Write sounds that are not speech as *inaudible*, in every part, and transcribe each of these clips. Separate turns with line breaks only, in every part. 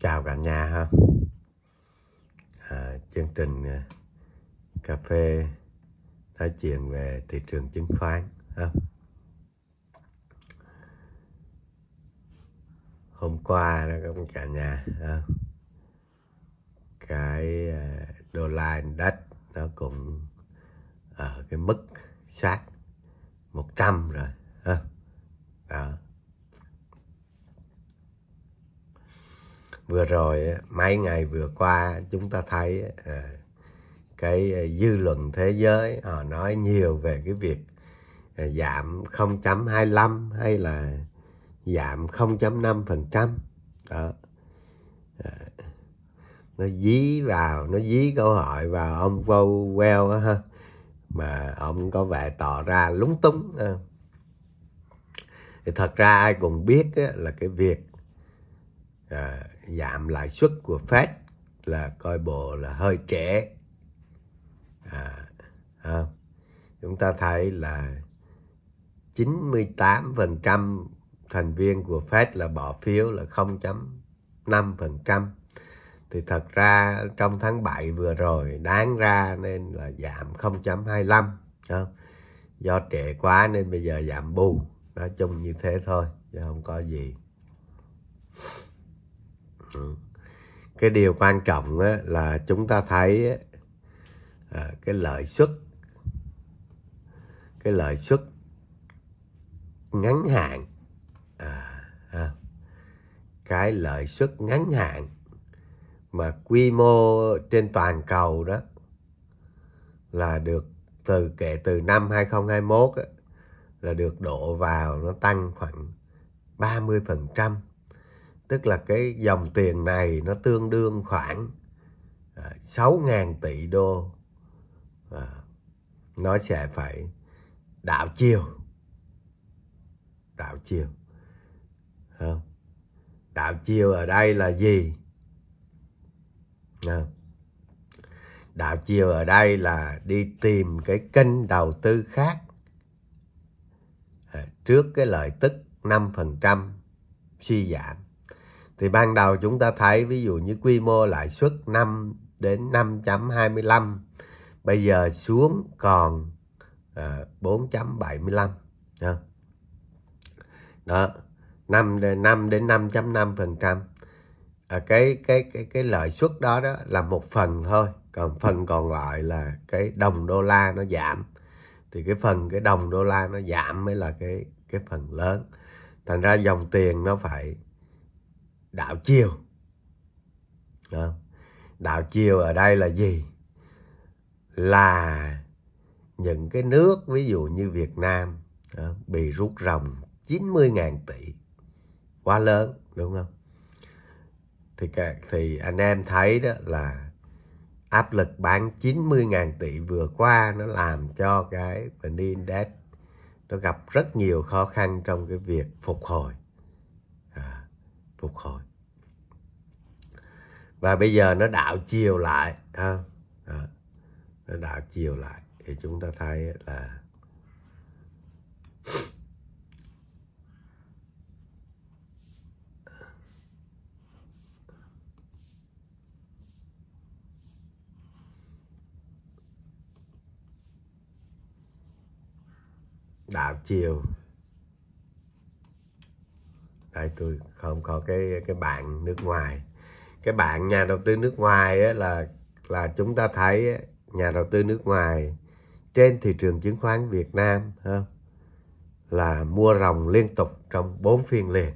chào cả nhà ha à, chương trình à, cà phê nói chuyện về thị trường chứng khoán ha. hôm qua đó các cả nhà ha. cái à, đô la đất nó cũng ở cái mức sát 100 rồi ha. đó vừa rồi mấy ngày vừa qua chúng ta thấy à, cái à, dư luận thế giới họ nói nhiều về cái việc à, giảm 0.25 hay là giảm 0.5% đó nó dí vào nó dí câu hỏi vào ông Powell á ha mà ông có vẻ tỏ ra lúng túng thì thật ra ai cũng biết là cái việc giảm lãi suất của Fed là coi bộ là hơi trễ à, à, chúng ta thấy là 98% thành viên của Fed là bỏ phiếu là 0.5% thì thật ra trong tháng 7 vừa rồi đáng ra nên là giảm 0.25 không? do trễ quá nên bây giờ giảm bù nói chung như thế thôi chứ không có gì Vâng. cái điều quan trọng á, là chúng ta thấy á, à, cái lợi suất cái lợi suất ngắn hạn à, à, cái lợi suất ngắn hạn mà quy mô trên toàn cầu đó là được từ kể từ năm 2021 á, là được đổ vào nó tăng khoảng 30% tức là cái dòng tiền này nó tương đương khoảng 6.000 à, tỷ đô à, nó sẽ phải đảo chiều đảo chiều không đảo chiều ở đây là gì à, đảo chiều ở đây là đi tìm cái kênh đầu tư khác à, trước cái lợi tức 5% suy giảm thì ban đầu chúng ta thấy ví dụ như quy mô lãi suất 5 đến 5.25 bây giờ xuống còn à, 4.75 đó. đó 5 5 đến 5.5 phần trăm à, cái cái cái cái lợi suất đó đó là một phần thôi còn phần còn lại là cái đồng đô la nó giảm thì cái phần cái đồng đô la nó giảm mới là cái cái phần lớn thành ra dòng tiền nó phải đạo chiều đạo chiều ở đây là gì là những cái nước ví dụ như Việt Nam bị rút ròng 90.000 tỷ quá lớn đúng không thì thì anh em thấy đó là áp lực bán 90.000 tỷ vừa qua nó làm cho cái VN Index nó gặp rất nhiều khó khăn trong cái việc phục hồi à, phục hồi và bây giờ nó đảo chiều lại ha à, nó đảo chiều lại thì chúng ta thấy là đảo chiều đây tôi không có cái cái bạn nước ngoài cái bạn nhà đầu tư nước ngoài á, là là chúng ta thấy á, nhà đầu tư nước ngoài trên thị trường chứng khoán Việt Nam ha, là mua rồng liên tục trong 4 phiên liền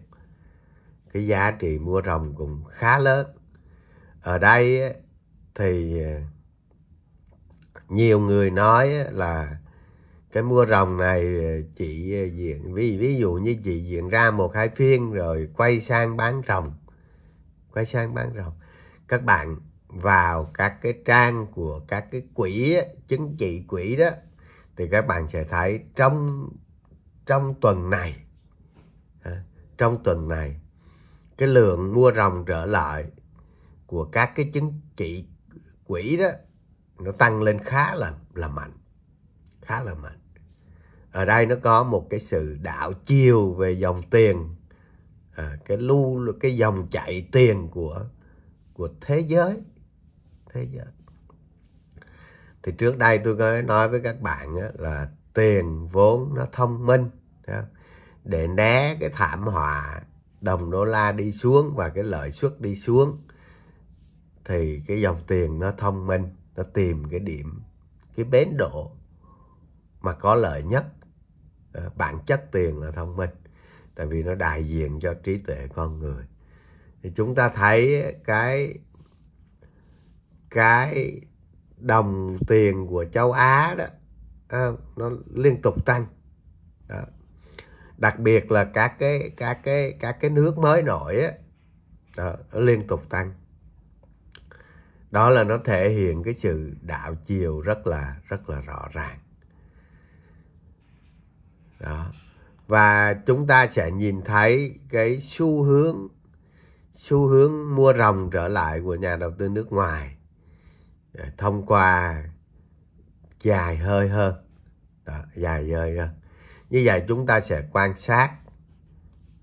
cái giá trị mua rồng cũng khá lớn ở đây á, thì à, nhiều người nói là cái mua rồng này à, chỉ à, diện ví ví dụ như chị diễn ra một hai phiên rồi quay sang bán rồng quay sang bán rồng các bạn vào các cái trang của các cái quỹ chứng chỉ quỹ đó thì các bạn sẽ thấy trong trong tuần này trong tuần này cái lượng mua rồng trở lại của các cái chứng chỉ quỹ đó nó tăng lên khá là là mạnh khá là mạnh ở đây nó có một cái sự đảo chiều về dòng tiền à, cái lưu cái dòng chạy tiền của của thế giới thế giới thì trước đây tôi có nói với các bạn á, là tiền vốn nó thông minh để né cái thảm họa đồng đô la đi xuống và cái lợi suất đi xuống thì cái dòng tiền nó thông minh nó tìm cái điểm cái bến độ mà có lợi nhất ờ, bản chất tiền là thông minh tại vì nó đại diện cho trí tuệ con người thì chúng ta thấy cái cái đồng tiền của châu Á đó à, nó liên tục tăng đó. đặc biệt là các cái các cái các cái nước mới nổi á đó, nó liên tục tăng đó là nó thể hiện cái sự đạo chiều rất là rất là rõ ràng đó và chúng ta sẽ nhìn thấy cái xu hướng xu hướng mua ròng trở lại của nhà đầu tư nước ngoài à, thông qua dài hơi hơn Đó, dài hơi hơn như vậy chúng ta sẽ quan sát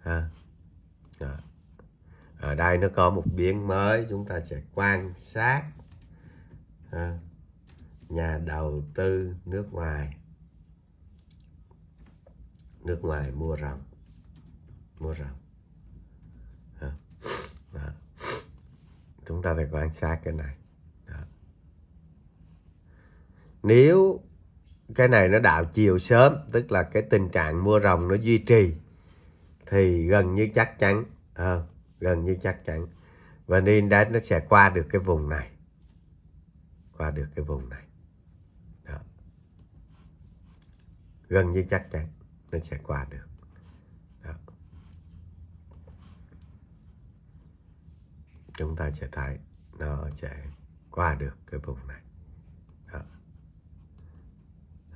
à, ở đây nó có một biến mới chúng ta sẽ quan sát à, nhà đầu tư nước ngoài nước ngoài mua rồng mua rồng đó. Đó. chúng ta phải quan sát cái này đó. nếu cái này nó đảo chiều sớm tức là cái tình trạng mua rồng nó duy trì thì gần như chắc chắn à, gần như chắc chắn và nên index nó sẽ qua được cái vùng này qua được cái vùng này đó. gần như chắc chắn nó sẽ qua được Đó. chúng ta sẽ thấy nó sẽ qua được cái vùng này Đó.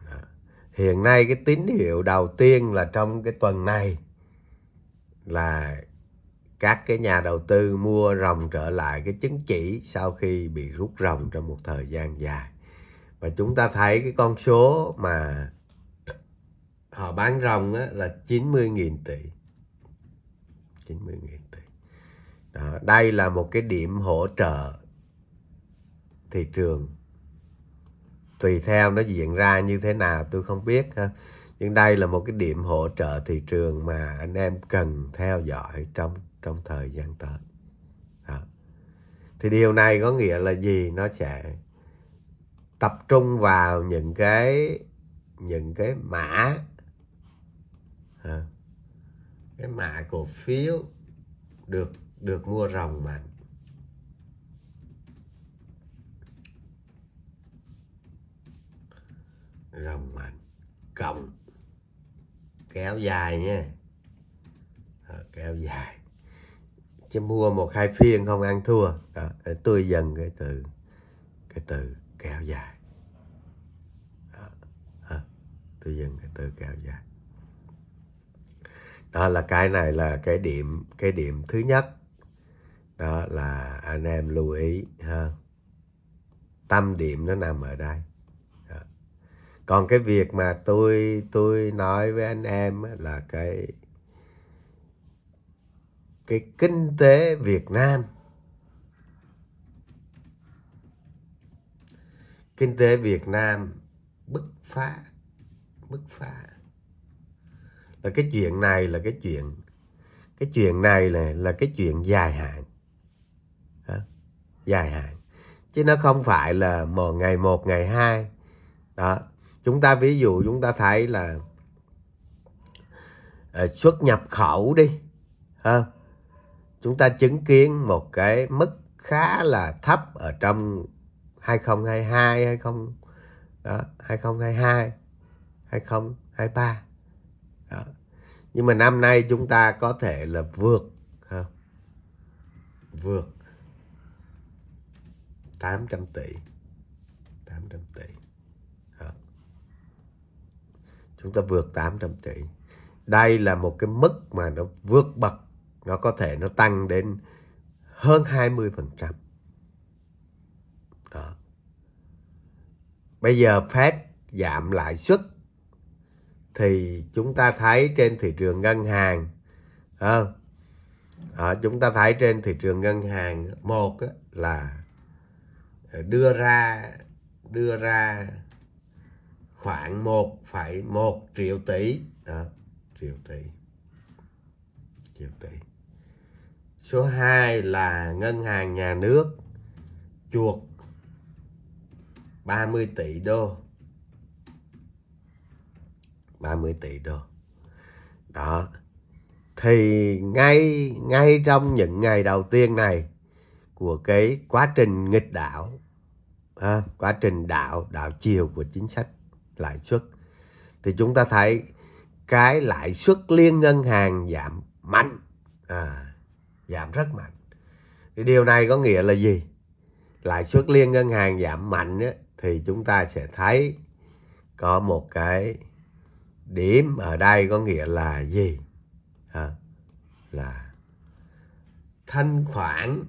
Đó. hiện nay cái tín hiệu đầu tiên là trong cái tuần này là các cái nhà đầu tư mua rồng trở lại cái chứng chỉ sau khi bị rút rồng trong một thời gian dài và chúng ta thấy cái con số mà họ bán rồng á, là 90.000 tỷ 90.000 tỷ đó, đây là một cái điểm hỗ trợ thị trường tùy theo nó diễn ra như thế nào tôi không biết ha nhưng đây là một cái điểm hỗ trợ thị trường mà anh em cần theo dõi trong trong thời gian tới đó. thì điều này có nghĩa là gì nó sẽ tập trung vào những cái những cái mã cái mã cổ phiếu được được mua rồng bạn rồng mạnh cộng kéo dài nha à, kéo dài chứ mua một hai phiên không ăn thua à, tôi dần cái từ cái từ kéo dài à, tôi dần cái từ kéo dài đó là cái này là cái điểm cái điểm thứ nhất đó là anh em lưu ý ha tâm điểm nó nằm ở đây đó. còn cái việc mà tôi tôi nói với anh em là cái cái kinh tế Việt Nam kinh tế Việt Nam bứt phá bứt phá là cái chuyện này là cái chuyện cái chuyện này là là cái chuyện dài hạn Hả? dài hạn chứ nó không phải là một ngày một ngày hai đó chúng ta ví dụ chúng ta thấy là à, xuất nhập khẩu đi ha chúng ta chứng kiến một cái mức khá là thấp ở trong 2022 20 đó, 2022 2023 đó. nhưng mà năm nay chúng ta có thể là vượt ha, vượt 800 tỷ 800 tỷ đó. chúng ta vượt 800 tỷ đây là một cái mức mà nó vượt bậc nó có thể nó tăng đến hơn 20 phần bây giờ Fed giảm lãi suất thì chúng ta thấy trên thị trường ngân hàng à, à, chúng ta thấy trên thị trường ngân hàng một là đưa ra đưa ra khoảng 1,1 triệu tỷ à, triệu tỷ triệu tỷ số 2 là ngân hàng nhà nước chuột 30 tỷ đô 30 tỷ đô đó thì ngay ngay trong những ngày đầu tiên này của cái quá trình nghịch đảo à, quá trình đảo đảo chiều của chính sách lãi suất thì chúng ta thấy cái lãi suất liên ngân hàng giảm mạnh à, giảm rất mạnh thì điều này có nghĩa là gì lãi suất liên ngân hàng giảm mạnh á, thì chúng ta sẽ thấy có một cái điểm ở đây có nghĩa là gì à, là thanh khoản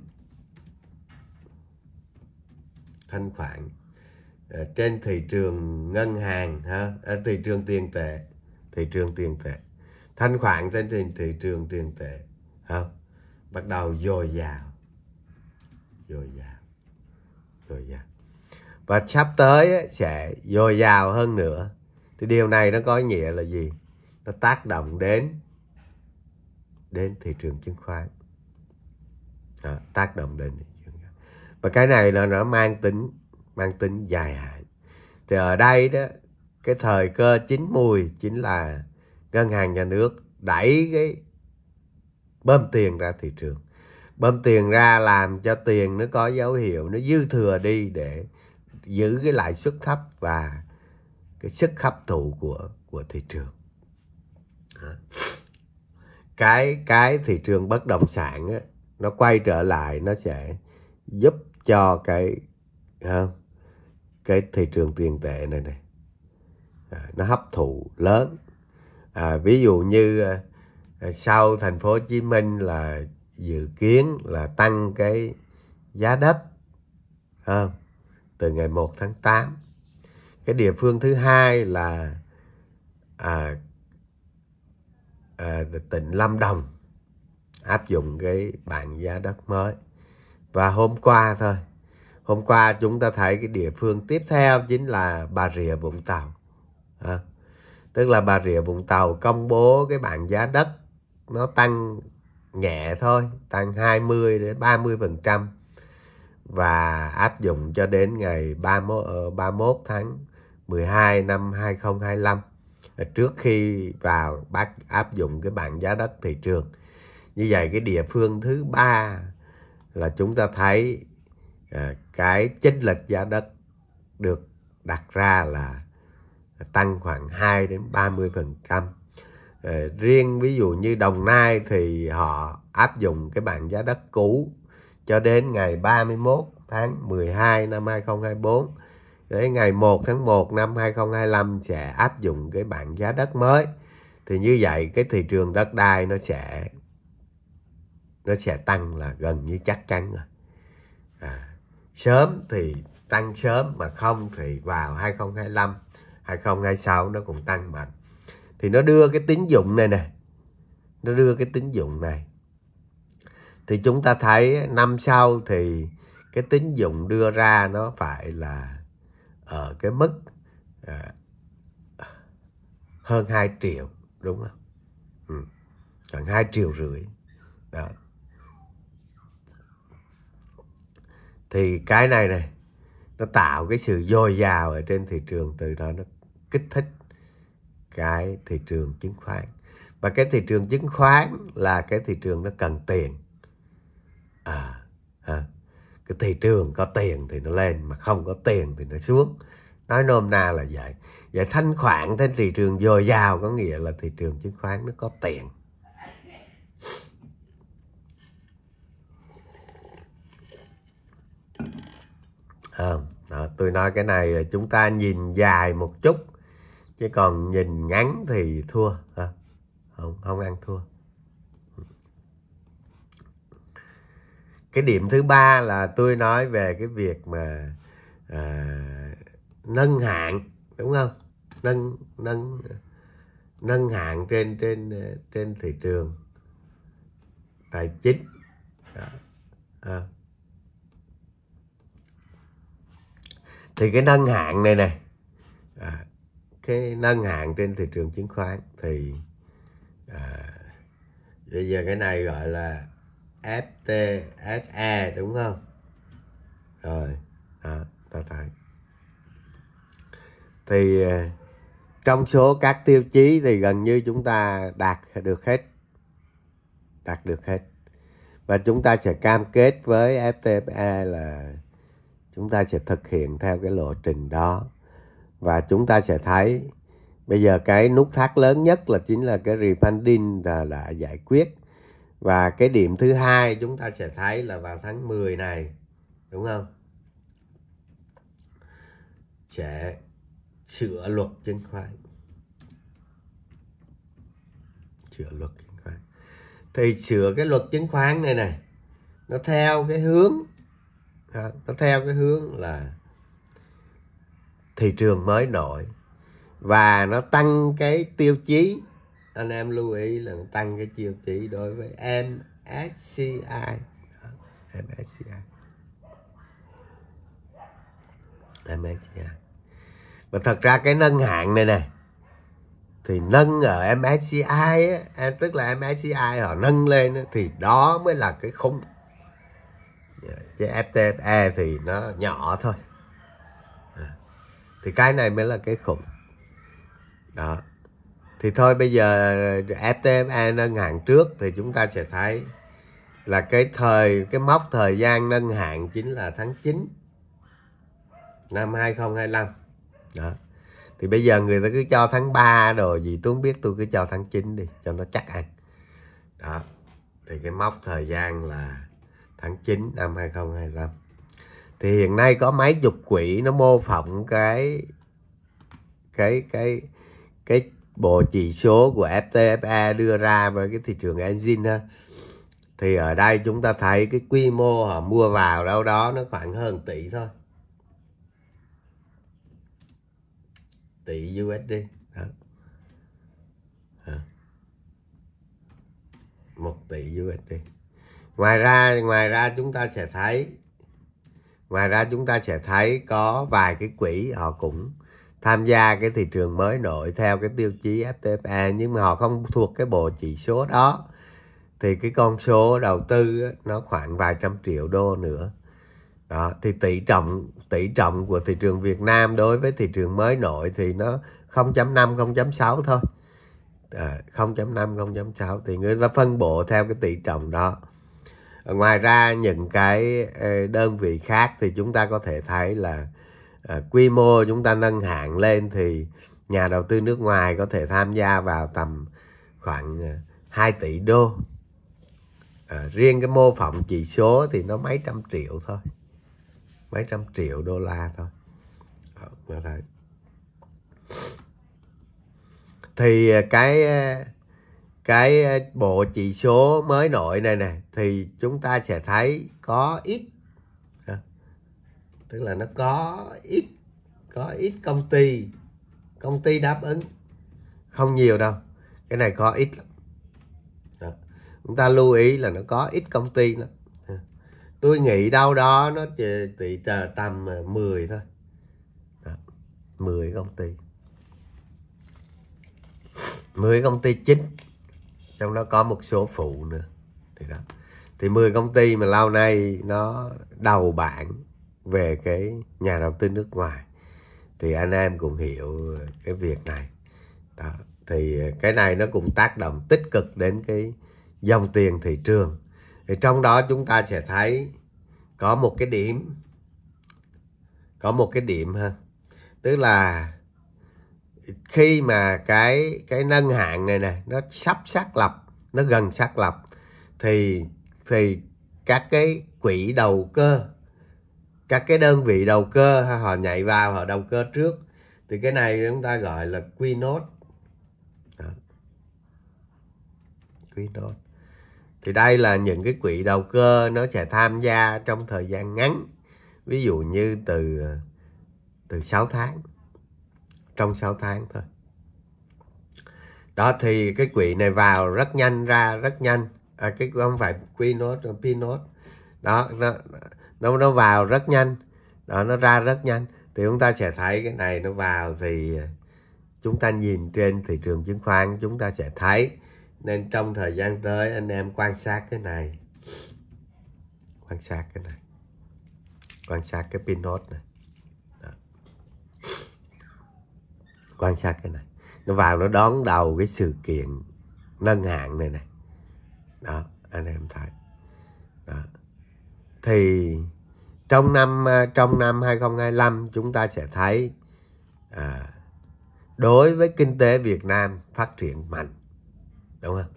thanh khoản ở ờ, trên thị trường ngân hàng ha ở ờ, thị trường tiền tệ thị trường tiền tệ thanh khoản trên thị, thị trường tiền tệ ha bắt đầu dồi dào dồi dào dồi dào và sắp tới sẽ dồi dào hơn nữa thì điều này nó có nghĩa là gì nó tác động đến đến thị trường chứng khoán đó, à, tác động đến và cái này là nó mang tính mang tính dài hạn thì ở đây đó cái thời cơ chín mùi chính là ngân hàng nhà nước đẩy cái bơm tiền ra thị trường bơm tiền ra làm cho tiền nó có dấu hiệu nó dư thừa đi để giữ cái lãi suất thấp và cái sức hấp thụ của của thị trường à. cái cái thị trường bất động sản á, nó quay trở lại nó sẽ giúp cho cái không? cái thị trường tiền tệ này này à, nó hấp thụ lớn à, ví dụ như à, à, sau thành phố Hồ Chí Minh là dự kiến là tăng cái giá đất không? từ ngày 1 tháng 8 cái địa phương thứ hai là à, à, tỉnh Lâm Đồng áp dụng cái bảng giá đất mới và hôm qua thôi hôm qua chúng ta thấy cái địa phương tiếp theo chính là Bà Rịa Vũng Tàu à, tức là Bà Rịa Vũng Tàu công bố cái bảng giá đất nó tăng nhẹ thôi tăng 20 đến 30 phần trăm và áp dụng cho đến ngày 31, 31 ờ, tháng 12 năm 2025 trước khi vào bác áp dụng cái bảng giá đất thị trường. Như vậy cái địa phương thứ ba là chúng ta thấy à, cái chính lệch giá đất được đặt ra là tăng khoảng 2 đến 30 phần trăm à, riêng ví dụ như Đồng Nai thì họ áp dụng cái bảng giá đất cũ cho đến ngày 31 tháng 12 năm 2024 để ngày 1 tháng 1 năm 2025 sẽ áp dụng cái bảng giá đất mới thì như vậy cái thị trường đất đai nó sẽ nó sẽ tăng là gần như chắc chắn rồi à, sớm thì tăng sớm mà không thì vào 2025 2026 nó cũng tăng mạnh thì nó đưa cái tín dụng này nè nó đưa cái tín dụng này thì chúng ta thấy năm sau thì cái tín dụng đưa ra nó phải là ở ờ, cái mức à, hơn 2 triệu đúng không? Ừ. Gần 2 triệu rưỡi. Đó. Thì cái này này nó tạo cái sự dồi dào ở trên thị trường từ đó nó kích thích cái thị trường chứng khoán và cái thị trường chứng khoán là cái thị trường nó cần tiền à, à cái thị trường có tiền thì nó lên mà không có tiền thì nó xuống nói nôm na là vậy vậy thanh khoản trên thị trường dồi dào có nghĩa là thị trường chứng khoán nó có tiền à, đó, tôi nói cái này ờ, chúng ta nhìn dài một chút chứ còn nhìn ngắn thì thua à, không không ăn thua cái điểm thứ ba là tôi nói về cái việc mà à, nâng hạng đúng không nâng nâng nâng hạng trên trên trên thị trường tài chính À. thì cái nâng hạng này này à, cái nâng hạng trên thị trường chứng khoán thì à, bây giờ cái này gọi là FTSE đúng không rồi đó ta thấy thì ờ, trong số các tiêu chí thì gần như chúng ta đạt được hết đạt được hết và chúng ta sẽ cam kết với FTFE là chúng ta sẽ thực hiện theo cái lộ trình đó và chúng ta sẽ thấy bây giờ cái nút thắt lớn nhất là chính là cái refunding là đã giải quyết và cái điểm thứ hai chúng ta sẽ thấy là vào tháng 10 này đúng không sẽ sửa luật chứng khoán sửa luật chứng khoán thì sửa cái luật chứng khoán này này nó theo cái hướng nó theo cái hướng là thị trường mới nổi và nó tăng cái tiêu chí anh em lưu ý là tăng cái chiều chỉ đối với MSCI MSCI MSCI mà thật ra cái nâng hạng này nè thì nâng ở MSCI á, tức là MSCI họ nâng lên á, thì đó mới là cái khung dạ, chứ FTFE thì nó nhỏ thôi dạ, thì cái này mới là cái khủng đó thì thôi bây giờ FTFA nâng hạn trước thì chúng ta sẽ thấy là cái thời cái mốc thời gian nâng hạn chính là tháng 9 năm 2025 đó thì bây giờ người ta cứ cho tháng 3 rồi gì tôi không biết tôi cứ cho tháng 9 đi cho nó chắc ăn đó thì cái mốc thời gian là tháng 9 năm 2025 thì hiện nay có mấy chục quỹ nó mô phỏng cái cái cái cái bộ chỉ số của FTFE đưa ra với cái thị trường engine ha. Thì ở đây chúng ta thấy cái quy mô họ mua vào đâu đó nó khoảng hơn tỷ thôi. Tỷ USD. Đó. một tỷ USD. Ngoài ra ngoài ra chúng ta sẽ thấy ngoài ra chúng ta sẽ thấy có vài cái quỹ họ cũng tham gia cái thị trường mới nổi theo cái tiêu chí FTA nhưng mà họ không thuộc cái bộ chỉ số đó thì cái con số đầu tư nó khoảng vài trăm triệu đô nữa đó, thì tỷ trọng tỷ trọng của thị trường Việt Nam đối với thị trường mới nổi thì nó 0.5 0.6 thôi à, 0.5 0.6 thì người ta phân bổ theo cái tỷ trọng đó ngoài ra những cái đơn vị khác thì chúng ta có thể thấy là À, quy mô chúng ta nâng hạng lên thì nhà đầu tư nước ngoài có thể tham gia vào tầm khoảng 2 à, tỷ đô à, riêng cái mô phỏng chỉ số thì nó mấy trăm triệu thôi mấy trăm triệu đô la thôi ờ, thì à, cái cái bộ chỉ số mới nổi này này thì chúng ta sẽ thấy có ít tức là nó có ít có ít công ty công ty đáp ứng không nhiều đâu cái này có ít đó. chúng ta lưu ý là nó có ít công ty đó. tôi nghĩ đâu đó nó chỉ tầm 10 ờ, thôi đó. 10 công ty 10 công ty chính trong đó có một số phụ nữa thì đó thì 10 công ty mà lâu nay nó đầu bảng về cái nhà đầu tư nước ngoài thì anh em cũng hiểu cái việc này đó thì cái này nó cũng tác động tích cực đến cái dòng tiền thị trường thì trong đó chúng ta sẽ thấy có một cái điểm có một cái điểm ha tức là khi mà cái cái nâng hạng này nè nó sắp xác lập nó gần xác lập thì thì các cái quỹ đầu cơ các cái đơn vị đầu cơ họ nhảy vào họ đầu cơ trước thì cái này chúng ta gọi là quy nốt quy nốt thì đây là những cái quỹ đầu cơ nó sẽ tham gia trong thời gian ngắn ví dụ như từ từ 6 tháng trong 6 tháng thôi đó thì cái quỹ này vào rất nhanh ra rất nhanh à, cái không phải quy nốt pin đó, đó nó nó vào rất nhanh đó nó ra rất nhanh thì chúng ta sẽ thấy cái này nó vào thì à, chúng ta nhìn trên thị trường chứng khoán chúng ta sẽ thấy nên trong thời gian tới anh em quan sát cái này quan sát cái này quan sát cái pin nốt này đó. quan sát cái này nó vào nó đón đầu cái sự kiện nâng hạng này này đó anh em thấy đó thì trong năm à, trong năm 2025 chúng ta sẽ thấy à, đối với kinh tế Việt Nam phát triển mạnh đúng không?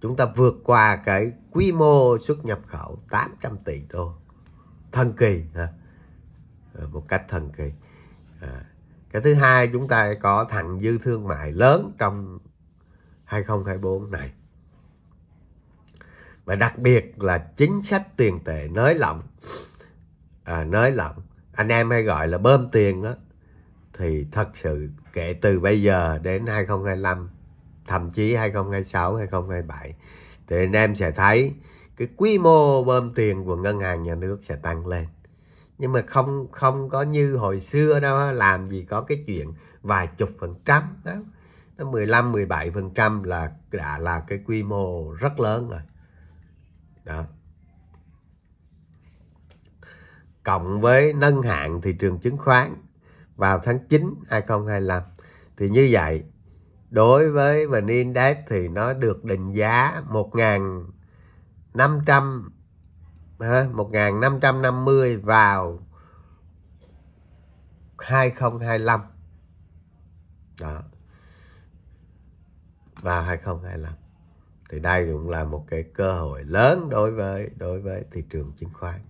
Chúng ta vượt qua cái quy mô xuất nhập khẩu 800 tỷ đô thần kỳ à, một cách thần kỳ à, cái thứ hai chúng ta có thặng dư thương mại lớn trong 2024 này và đặc biệt là chính sách tiền tệ nới lỏng à, nới lỏng anh em hay gọi là bơm tiền đó thì thật sự kể từ bây giờ đến 2025 thậm chí 2026 2027 thì anh em sẽ thấy cái quy mô bơm tiền của ngân hàng nhà nước sẽ tăng lên nhưng mà không không có như hồi xưa đâu làm gì có cái chuyện vài chục phần trăm đó 15 17 phần trăm là đã là cái quy mô rất lớn rồi đó cộng với nâng hạng thị trường chứng khoán vào tháng 9 2025 thì như vậy đối với vn index thì nó được định giá 1.500 1.550 vào 2025 đó vào 2025 thì đây cũng là một cái cơ hội lớn đối với đối với thị trường chứng khoán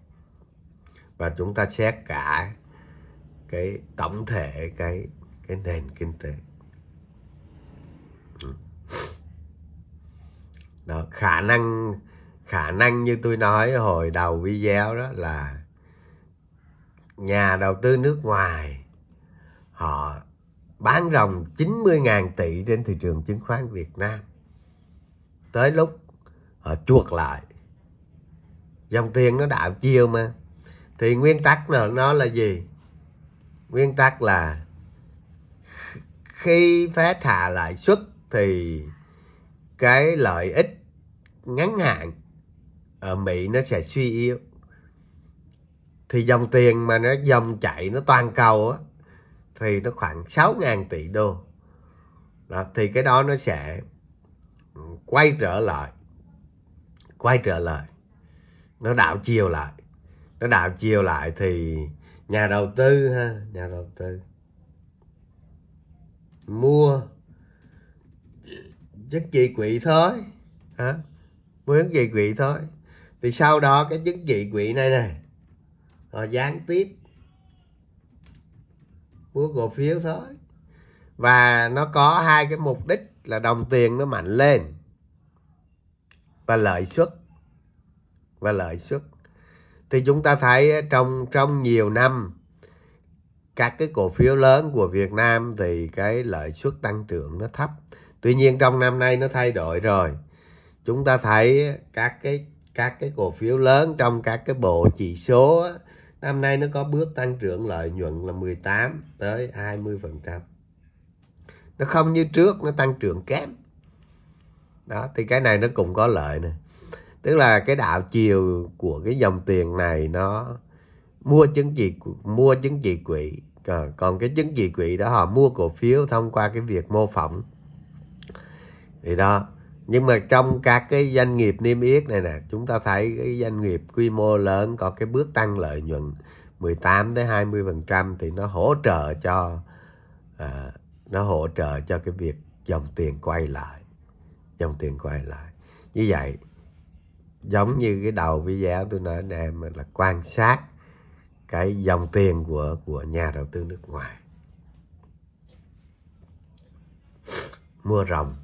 và chúng ta xét cả cái tổng thể cái cái nền kinh tế đó khả năng khả năng như tôi nói hồi đầu video đó là nhà đầu tư nước ngoài họ bán ròng 90.000 tỷ trên thị trường chứng khoán Việt Nam tới lúc họ chuột lại dòng tiền nó đảo chiều mà thì nguyên tắc là nó là gì nguyên tắc là khi phép thả lãi suất thì cái lợi ích ngắn hạn ở Mỹ nó sẽ suy yếu thì dòng tiền mà nó dòng chảy nó toàn cầu á thì nó khoảng 6.000 tỷ đô đó, thì cái đó nó sẽ quay trở lại quay trở lại nó đảo chiều lại nó đảo chiều lại thì nhà đầu tư ha nhà đầu tư mua chứng chỉ quỹ thôi hả mua chứng chỉ quỹ thôi thì sau đó cái chứng chỉ quỹ này này họ gián tiếp mua cổ phiếu thôi và nó có hai cái mục đích là đồng tiền nó mạnh lên và lợi suất và lợi suất thì chúng ta thấy trong trong nhiều năm các cái cổ phiếu lớn của Việt Nam thì cái lợi suất tăng trưởng nó thấp tuy nhiên trong năm nay nó thay đổi rồi chúng ta thấy các cái các cái cổ phiếu lớn trong các cái bộ chỉ số năm nay nó có bước tăng trưởng lợi nhuận là 18 tới 20 phần trăm nó không như trước nó tăng trưởng kém đó thì cái này nó cũng có lợi nè tức là cái đảo chiều của cái dòng tiền này nó mua chứng chỉ mua chứng chỉ quỹ ờ, còn cái chứng chỉ quỹ đó họ mua cổ phiếu thông qua cái việc mô phỏng thì đó nhưng mà trong các cái doanh nghiệp niêm yết này nè chúng ta thấy cái doanh nghiệp quy mô lớn có cái bước tăng lợi nhuận 18 tới 20 phần trăm thì nó hỗ trợ cho à, nó hỗ trợ cho cái việc dòng tiền quay lại dòng tiền quay lại như vậy giống như cái đầu video tôi nói anh em là quan sát cái dòng tiền của của nhà đầu tư nước ngoài mua rồng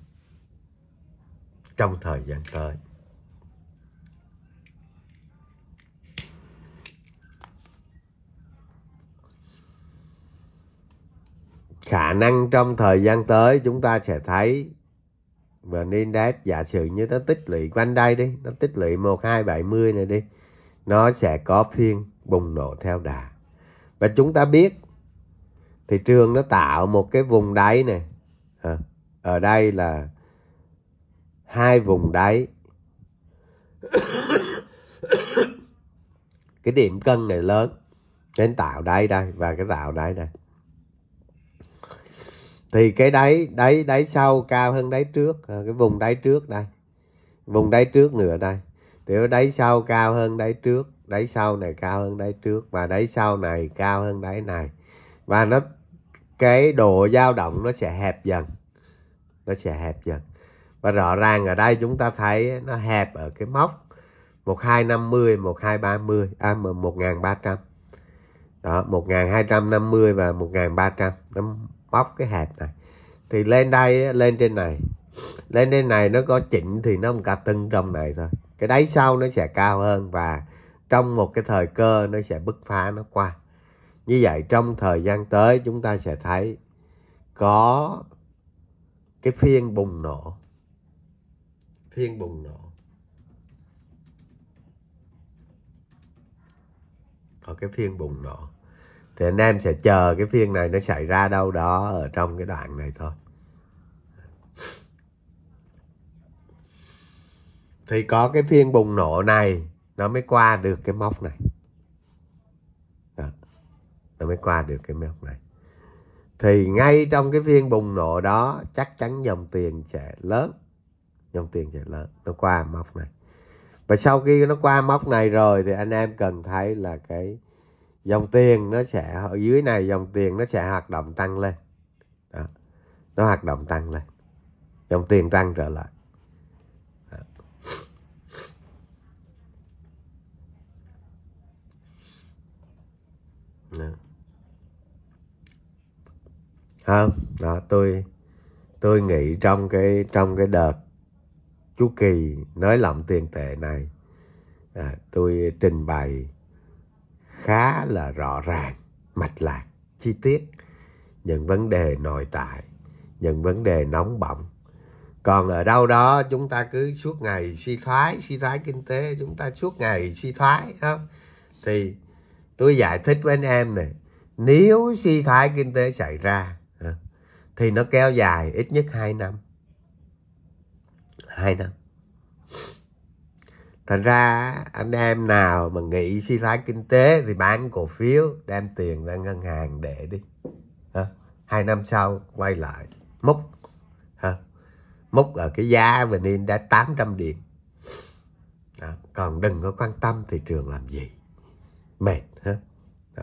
trong thời gian tới khả năng trong thời gian tới chúng ta sẽ thấy và nên đá giả sử như nó tích lũy quanh đây đi nó tích lũy một hai bảy mươi này đi nó sẽ có phiên bùng nổ theo đà và chúng ta biết thị trường nó tạo một cái vùng đáy này à, ở đây là hai vùng đáy *coughs* cái điểm cân này lớn nên tạo đáy đây và cái tạo đáy đây thì cái đáy đáy đáy sau cao hơn đáy trước ờ, cái vùng đáy trước đây vùng đáy trước nữa đây thì đáy sau cao hơn đáy trước đáy sau này cao hơn đáy trước và đáy sau này cao hơn đáy này và nó cái độ dao động nó sẽ hẹp dần nó sẽ hẹp dần và rõ ràng ở đây chúng ta thấy nó hẹp ở cái móc 1250 1230 à 1300 đó 1250 và 1300 nó bóc cái hạt này thì lên đây lên trên này lên trên này nó có chỉnh thì nó một cà tưng trong này thôi cái đáy sau nó sẽ cao hơn và trong một cái thời cơ nó sẽ bứt phá nó qua như vậy trong thời gian tới chúng ta sẽ thấy có cái phiên bùng nổ phiên bùng nổ có cái phiên bùng nổ thì anh em sẽ chờ cái phiên này nó xảy ra đâu đó ở trong cái đoạn này thôi thì có cái phiên bùng nổ này nó mới qua được cái móc này đó. nó mới qua được cái mốc này thì ngay trong cái phiên bùng nổ đó chắc chắn dòng tiền sẽ lớn dòng tiền sẽ lớn nó qua móc này và sau khi nó qua móc này rồi thì anh em cần thấy là cái dòng tiền nó sẽ ở dưới này dòng tiền nó sẽ hoạt động tăng lên đó. nó hoạt động tăng lên dòng tiền tăng trở lại đó. Đó. đó tôi tôi nghĩ trong cái trong cái đợt chu kỳ nới lỏng tiền tệ này à, tôi trình bày khá là rõ ràng mạch lạc chi tiết những vấn đề nội tại những vấn đề nóng bỏng còn ở đâu đó chúng ta cứ suốt ngày suy thoái suy thoái kinh tế chúng ta suốt ngày suy thoái không thì tôi giải thích với anh em này nếu suy thoái kinh tế xảy ra thì nó kéo dài ít nhất 2 năm 2 năm thành ra anh em nào mà nghĩ suy thoái kinh tế thì bán cổ phiếu đem tiền ra ngân hàng để đi hả? hai năm sau quay lại múc hả? múc ở cái giá mình nên đã 800 điểm đó. còn đừng có quan tâm thị trường làm gì mệt hả? đó.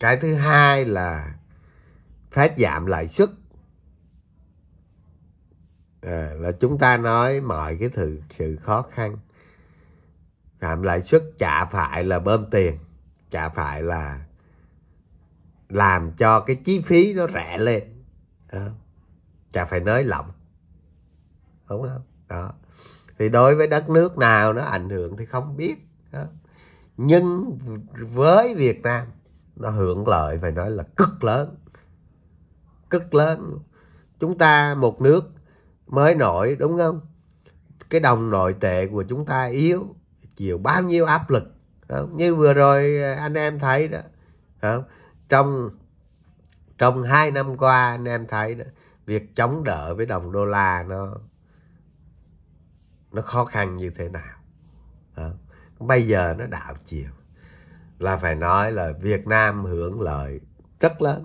cái thứ hai là phép giảm lãi suất à, là chúng ta nói mọi cái thử, sự khó khăn phạm lãi suất chả phải là bơm tiền chả phải là làm cho cái chi phí nó rẻ lên à, chả phải nới lỏng đúng không đó thì đối với đất nước nào nó ảnh hưởng thì không biết đó. nhưng với việt nam nó hưởng lợi phải nói là cực lớn cực lớn chúng ta một nước mới nổi đúng không cái đồng nội tệ của chúng ta yếu chịu bao nhiêu áp lực không? như vừa rồi anh em thấy đó không? trong trong hai năm qua anh em thấy đó việc chống đỡ với đồng đô la nó nó khó khăn như thế nào không? bây giờ nó đảo chiều là phải nói là Việt Nam hưởng lợi rất lớn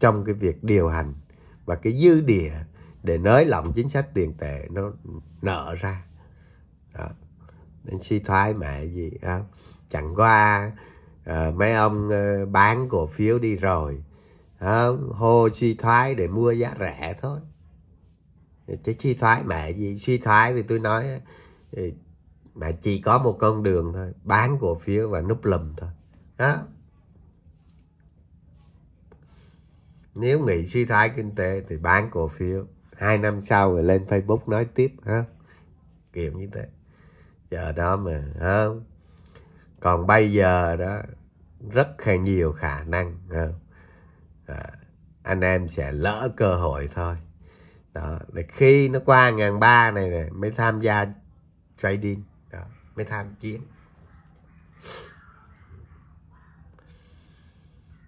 trong cái việc điều hành và cái dư địa để nới lỏng chính sách tiền tệ nó nợ ra đó nên suy thoái mẹ gì đó. chẳng qua à, mấy ông à, bán cổ phiếu đi rồi à, hô suy thoái để mua giá rẻ thôi chứ suy thoái mẹ gì suy thoái thì tôi nói ờ, mà chỉ có một con đường thôi bán cổ phiếu và núp lùm thôi đó nếu nghĩ suy thoái kinh tế thì bán cổ phiếu hai năm sau rồi lên facebook nói tiếp ha kiểu như thế giờ đó mà ha. còn bây giờ đó rất là nhiều khả năng ha. À, anh em sẽ lỡ cơ hội thôi đó để khi nó qua ngàn ba này, này mới tham gia trading đó mới tham chiến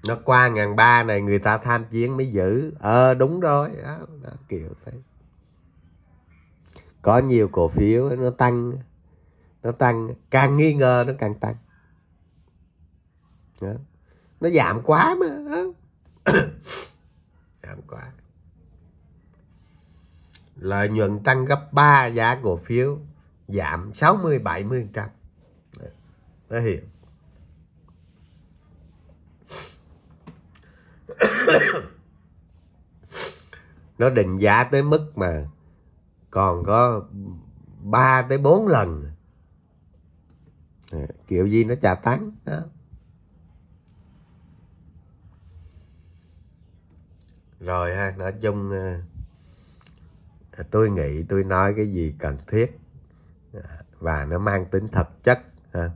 nó qua ngàn ba này người ta tham chiến mới giữ ờ à, đúng rồi đó, đó kiểu thế có nhiều cổ phiếu nó tăng nó tăng càng nghi ngờ nó càng tăng đó. nó giảm quá mà *coughs* giảm quá lợi nhuận tăng gấp 3 giá cổ phiếu giảm 60 70 trăm nó hiểu nó định giá tới mức mà còn có 3 tới 4 lần à, kiểu gì nó trả tán đó rồi ha nói chung à, à, tôi nghĩ tôi nói cái gì cần thiết và nó mang tính thực chất ha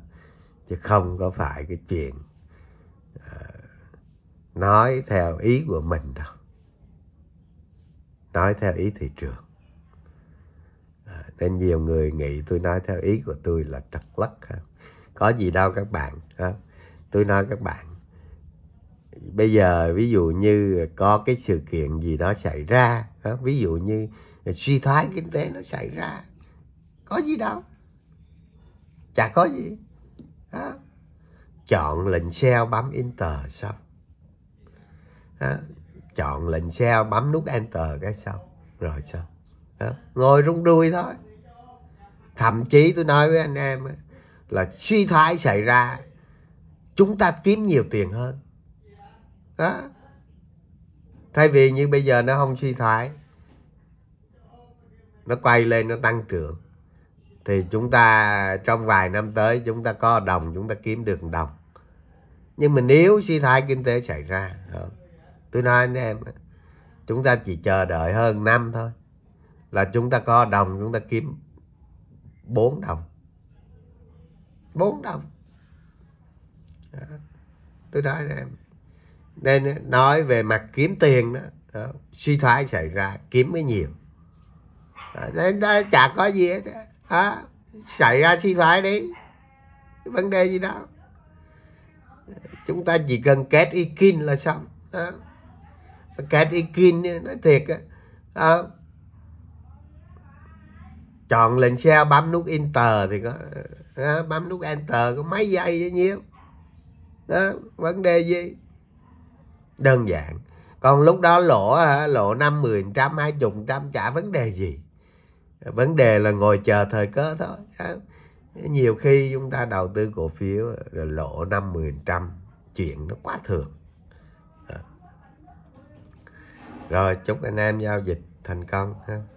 chứ không có phải cái chuyện nói theo ý của mình đâu nói theo ý thị trường à, nên nhiều người nghĩ tôi nói theo ý của tôi là trật lắc ha. có gì đâu các bạn ha. tôi nói các bạn bây giờ ví dụ như có cái sự kiện gì đó xảy ra ví dụ như suy thoái kinh tế nó xảy ra có gì đâu chả có gì chọn lệnh sale bấm enter xong chọn lệnh xe bấm nút enter cái xong rồi xong đó. ngồi rung đuôi thôi thậm chí tôi nói với anh em là suy thoái xảy ra chúng ta kiếm nhiều tiền hơn đó thay vì như bây giờ nó không suy thoái nó quay lên nó tăng trưởng thì chúng ta trong vài năm tới chúng ta có đồng chúng ta kiếm được đồng nhưng mà nếu suy thoái kinh tế xảy ra không? tôi nói anh em chúng ta chỉ chờ đợi hơn năm thôi là chúng ta có đồng chúng ta kiếm 4 đồng 4 đồng đó. tôi nói anh em nên nói về mặt kiếm tiền đó, đó. suy thoái xảy ra kiếm cái nhiều nên đó, chả có gì hết đó. xảy ra suy thoái đấy vấn đề gì đó chúng ta chỉ cần kết ý kin là xong đó. Cadikin nói thiệt á à, chọn lên xe bấm nút enter thì có à, bấm nút enter có mấy giây với nhiêu đó vấn đề gì đơn giản còn lúc đó lỗ hả lỗ năm mười trăm hai chục trăm chả vấn đề gì vấn đề là ngồi chờ thời cơ thôi đó. nhiều khi chúng ta đầu tư cổ phiếu rồi lỗ năm mười trăm chuyện nó quá thường rồi chúc anh em giao dịch thành công ha